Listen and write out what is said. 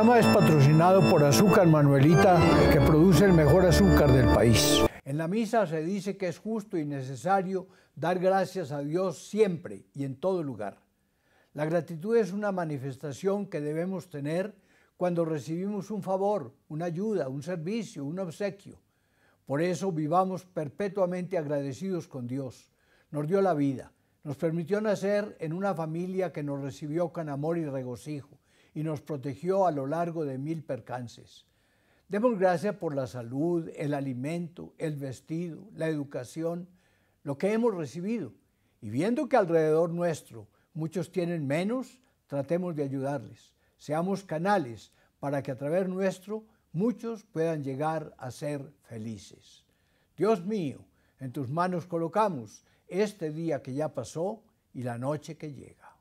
programa es patrocinado por Azúcar Manuelita, que produce el mejor azúcar del país. En la misa se dice que es justo y necesario dar gracias a Dios siempre y en todo lugar. La gratitud es una manifestación que debemos tener cuando recibimos un favor, una ayuda, un servicio, un obsequio. Por eso vivamos perpetuamente agradecidos con Dios. Nos dio la vida, nos permitió nacer en una familia que nos recibió con amor y regocijo y nos protegió a lo largo de mil percances. Demos gracias por la salud, el alimento, el vestido, la educación, lo que hemos recibido. Y viendo que alrededor nuestro muchos tienen menos, tratemos de ayudarles. Seamos canales para que a través nuestro muchos puedan llegar a ser felices. Dios mío, en tus manos colocamos este día que ya pasó y la noche que llega.